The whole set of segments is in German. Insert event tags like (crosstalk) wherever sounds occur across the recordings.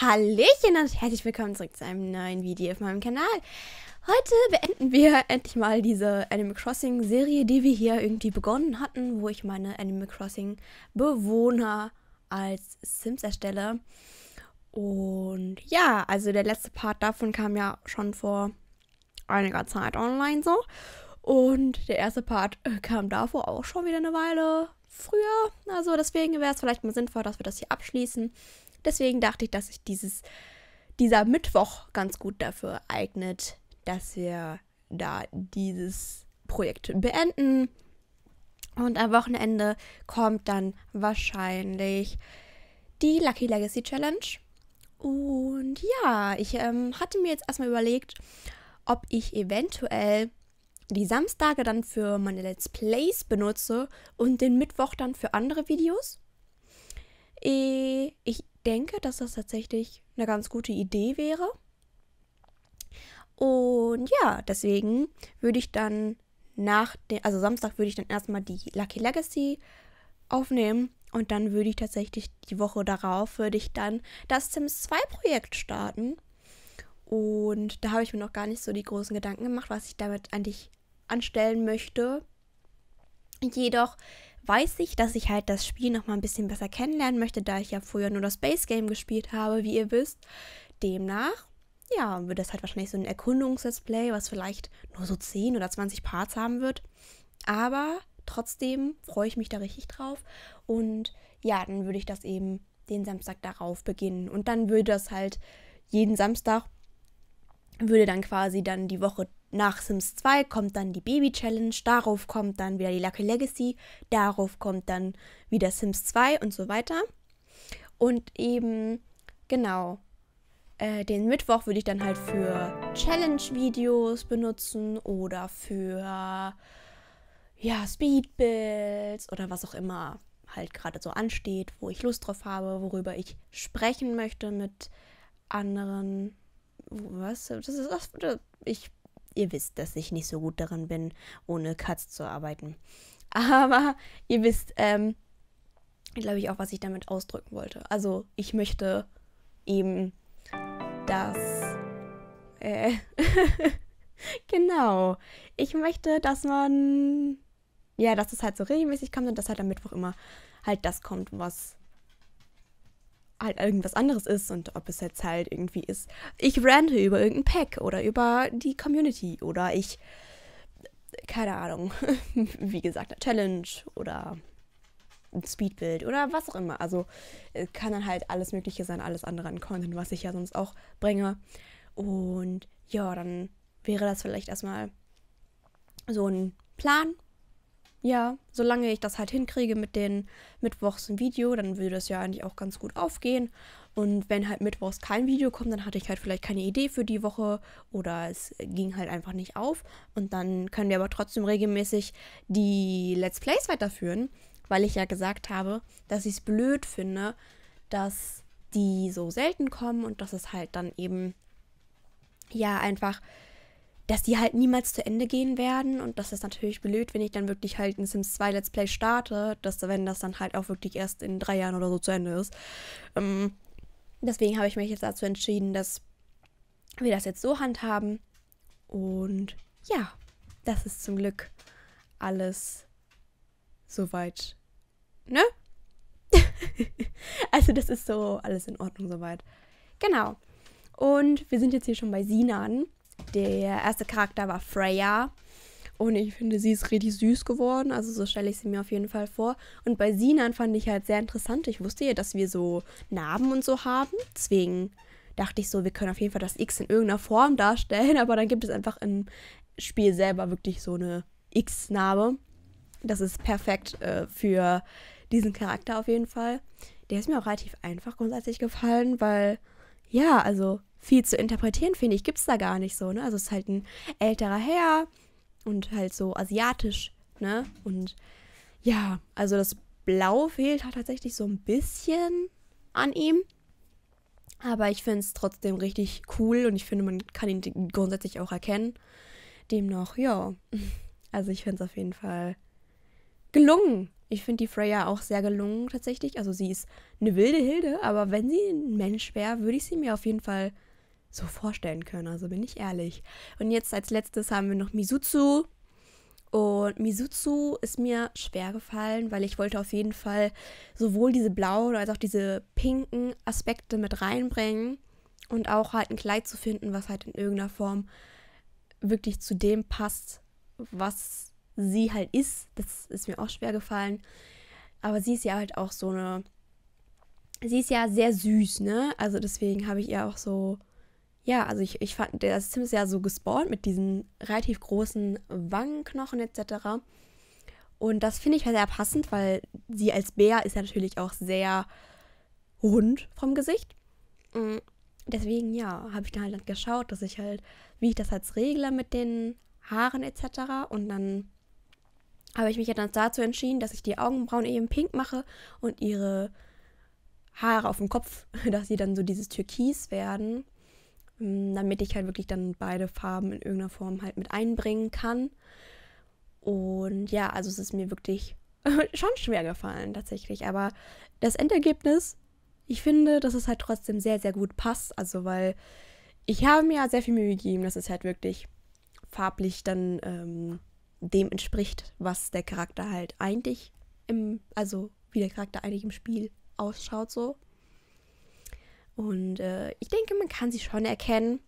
Hallöchen und herzlich willkommen zurück zu einem neuen Video auf meinem Kanal. Heute beenden wir (laughs) endlich mal diese Animal Crossing Serie, die wir hier irgendwie begonnen hatten, wo ich meine Animal Crossing Bewohner als Sims erstelle. Und ja, also der letzte Part davon kam ja schon vor einiger Zeit online so. Und der erste Part äh, kam davor auch schon wieder eine Weile früher. Also deswegen wäre es vielleicht mal sinnvoll, dass wir das hier abschließen. Deswegen dachte ich, dass sich dieses, dieser Mittwoch ganz gut dafür eignet, dass wir da dieses Projekt beenden. Und am Wochenende kommt dann wahrscheinlich die Lucky Legacy Challenge. Und ja, ich ähm, hatte mir jetzt erstmal überlegt, ob ich eventuell die Samstage dann für meine Let's Plays benutze und den Mittwoch dann für andere Videos. Äh, ich denke, dass das tatsächlich eine ganz gute Idee wäre. Und ja, deswegen würde ich dann nach dem, also Samstag würde ich dann erstmal die Lucky Legacy aufnehmen und dann würde ich tatsächlich die Woche darauf würde ich dann das Sims 2 Projekt starten. Und da habe ich mir noch gar nicht so die großen Gedanken gemacht, was ich damit eigentlich anstellen möchte. Jedoch weiß ich, dass ich halt das Spiel nochmal ein bisschen besser kennenlernen möchte, da ich ja früher nur das Base Game gespielt habe, wie ihr wisst. Demnach, ja, wird das halt wahrscheinlich so ein erkundungs display was vielleicht nur so 10 oder 20 Parts haben wird. Aber trotzdem freue ich mich da richtig drauf. Und ja, dann würde ich das eben den Samstag darauf beginnen. Und dann würde das halt jeden Samstag, würde dann quasi dann die Woche nach Sims 2 kommt dann die Baby Challenge, darauf kommt dann wieder die Lucky Legacy, darauf kommt dann wieder Sims 2 und so weiter. Und eben, genau, äh, den Mittwoch würde ich dann halt für Challenge-Videos benutzen oder für, ja, Speedbills oder was auch immer halt gerade so ansteht, wo ich Lust drauf habe, worüber ich sprechen möchte mit anderen. Was? Das ist das. Ich Ihr wisst, dass ich nicht so gut darin bin, ohne Cuts zu arbeiten. (laughs) Aber ihr wisst, ähm, glaube ich, auch, was ich damit ausdrücken wollte. Also ich möchte eben, dass... Äh, (laughs) genau. Ich möchte, dass man... Ja, dass es halt so regelmäßig kommt und dass halt am Mittwoch immer halt das kommt, was halt irgendwas anderes ist und ob es jetzt halt irgendwie ist, ich rante über irgendein Pack oder über die Community oder ich, keine Ahnung, (laughs) wie gesagt, eine Challenge oder ein Speedbild oder was auch immer. Also äh, kann dann halt alles Mögliche sein, alles andere an Content, was ich ja sonst auch bringe. Und ja, dann wäre das vielleicht erstmal so ein Plan, ja, solange ich das halt hinkriege mit den Mittwochs ein Video, dann würde das ja eigentlich auch ganz gut aufgehen. Und wenn halt Mittwochs kein Video kommt, dann hatte ich halt vielleicht keine Idee für die Woche oder es ging halt einfach nicht auf. Und dann können wir aber trotzdem regelmäßig die Let's Plays weiterführen, weil ich ja gesagt habe, dass ich es blöd finde, dass die so selten kommen und dass es halt dann eben ja einfach dass die halt niemals zu Ende gehen werden und das ist natürlich blöd, wenn ich dann wirklich halt ein Sims 2 Let's Play starte, dass wenn das dann halt auch wirklich erst in drei Jahren oder so zu Ende ist. Ähm, deswegen habe ich mich jetzt dazu entschieden, dass wir das jetzt so handhaben und ja, das ist zum Glück alles soweit, ne? (laughs) also das ist so alles in Ordnung soweit. Genau. Und wir sind jetzt hier schon bei Sinan der erste Charakter war Freya. Und ich finde, sie ist richtig süß geworden. Also so stelle ich sie mir auf jeden Fall vor. Und bei Sinan fand ich halt sehr interessant. Ich wusste ja, dass wir so Narben und so haben. Deswegen dachte ich so, wir können auf jeden Fall das X in irgendeiner Form darstellen. (laughs) Aber dann gibt es einfach im Spiel selber wirklich so eine X-Narbe. Das ist perfekt äh, für diesen Charakter auf jeden Fall. Der ist mir auch relativ einfach grundsätzlich gefallen, weil ja, also viel zu interpretieren, finde ich, gibt es da gar nicht so, ne? Also es ist halt ein älterer Herr und halt so asiatisch, ne? Und ja, also das Blau fehlt halt tatsächlich so ein bisschen an ihm. Aber ich finde es trotzdem richtig cool und ich finde, man kann ihn grundsätzlich auch erkennen. Demnoch, ja. (laughs) Also ich finde es auf jeden Fall gelungen. Ich finde die Freya auch sehr gelungen tatsächlich. Also sie ist eine wilde Hilde, aber wenn sie ein Mensch wäre, würde ich sie mir auf jeden Fall so vorstellen können. Also bin ich ehrlich. Und jetzt als letztes haben wir noch Mizutsu. Und Mizutsu ist mir schwer gefallen, weil ich wollte auf jeden Fall sowohl diese blauen als auch diese pinken Aspekte mit reinbringen und auch halt ein Kleid zu finden, was halt in irgendeiner Form wirklich zu dem passt, was sie halt ist. Das ist mir auch schwer gefallen. Aber sie ist ja halt auch so eine. Sie ist ja sehr süß, ne? Also deswegen habe ich ihr auch so ja, also ich, ich fand, der Sims ist ja so gespawnt mit diesen relativ großen Wangenknochen etc. Und das finde ich halt sehr passend, weil sie als Bär ist ja natürlich auch sehr rund vom Gesicht. Mm, deswegen, ja, habe ich dann halt geschaut, dass ich halt, wie ich das als regle mit den Haaren etc. Und dann habe ich mich ja dann dazu entschieden, dass ich die Augenbrauen eben pink mache und ihre Haare auf dem Kopf, (laughs) dass sie dann so dieses Türkis werden. Ähm, damit ich halt wirklich dann beide Farben in irgendeiner Form halt mit einbringen kann. Und ja, also es ist mir wirklich (laughs) schon schwer gefallen tatsächlich. Aber das Endergebnis, ich finde, dass es halt trotzdem sehr, sehr gut passt. Also weil ich habe mir ja sehr viel Mühe gegeben, dass es halt wirklich farblich dann ähm, dem entspricht, was der Charakter halt eigentlich im, also wie der Charakter eigentlich im Spiel ausschaut so. Und äh, ich denke, man kann sie schon erkennen.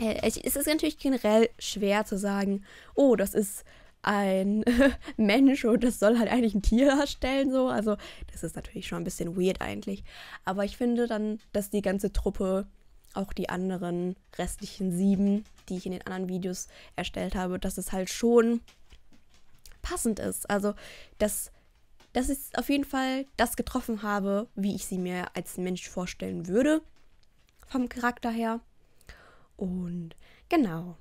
Äh, es ist natürlich generell schwer zu sagen, oh, das ist ein (laughs) Mensch und das soll halt eigentlich ein Tier darstellen, so. Also, das ist natürlich schon ein bisschen weird eigentlich. Aber ich finde dann, dass die ganze Truppe, auch die anderen restlichen sieben, die ich in den anderen Videos erstellt habe, dass es halt schon passend ist. Also, dass dass ich auf jeden Fall das getroffen habe, wie ich sie mir als Mensch vorstellen würde, vom Charakter her. Und genau.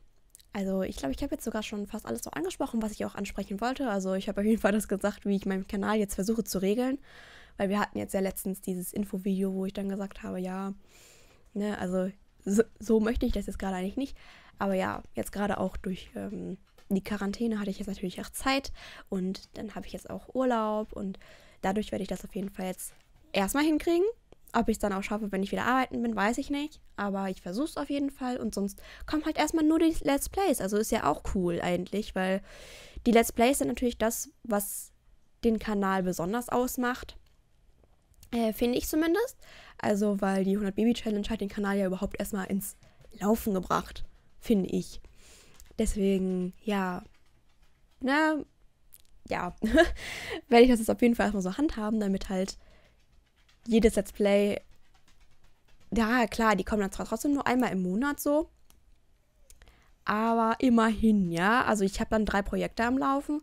Also ich glaube, ich habe jetzt sogar schon fast alles so angesprochen, was ich auch ansprechen wollte. Also ich habe auf jeden Fall das gesagt, wie ich meinen Kanal jetzt versuche zu regeln. Weil wir hatten jetzt ja letztens dieses Infovideo, wo ich dann gesagt habe, ja, ne, also so, so möchte ich das jetzt gerade eigentlich nicht. Aber ja, jetzt gerade auch durch ähm, die Quarantäne hatte ich jetzt natürlich auch Zeit und dann habe ich jetzt auch Urlaub und dadurch werde ich das auf jeden Fall jetzt erstmal hinkriegen. Ob ich es dann auch schaffe, wenn ich wieder arbeiten bin, weiß ich nicht. Aber ich versuche es auf jeden Fall. Und sonst kommen halt erstmal nur die Let's Plays. Also ist ja auch cool eigentlich, weil die Let's Plays sind natürlich das, was den Kanal besonders ausmacht. Äh, Finde ich zumindest. Also, weil die 100 Baby Challenge hat den Kanal ja überhaupt erstmal ins Laufen gebracht. Finde ich. Deswegen, ja, na, ja, (laughs) werde ich das jetzt auf jeden Fall erstmal so handhaben, damit halt jedes Let's Play, ja klar, die kommen dann zwar trotzdem nur einmal im Monat so, aber immerhin, ja. Also ich habe dann drei Projekte am Laufen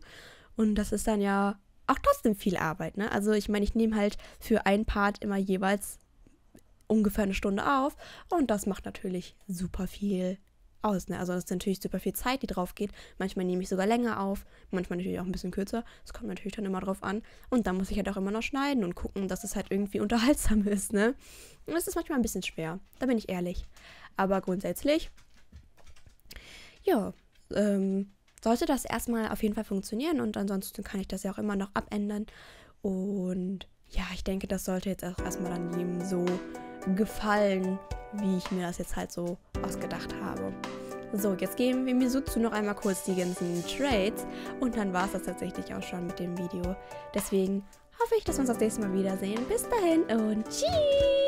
und das ist dann ja auch trotzdem viel Arbeit, ne? Also ich meine, ich nehme halt für ein Part immer jeweils ungefähr eine Stunde auf und das macht natürlich super viel aus. Ne? Also das ist natürlich super viel Zeit, die drauf geht. Manchmal nehme ich sogar länger auf, manchmal natürlich auch ein bisschen kürzer. Das kommt natürlich dann immer drauf an. Und dann muss ich halt auch immer noch schneiden und gucken, dass es halt irgendwie (laughs) unterhaltsam ist. Ne? Und das ist manchmal ein bisschen schwer, da bin ich ehrlich. Aber grundsätzlich, ja, ähm, sollte das erstmal auf jeden Fall funktionieren und ansonsten kann ich das ja auch immer noch abändern. Und ja, ich denke, das sollte jetzt auch erstmal dann jedem so gefallen, wie ich mir das jetzt halt so ausgedacht habe. So, jetzt geben wir Misuzu noch einmal kurz die ganzen Trades und dann war es das tatsächlich auch schon mit dem Video. Deswegen hoffe ich, dass wir uns das nächste Mal wiedersehen. Bis dahin und tschüss!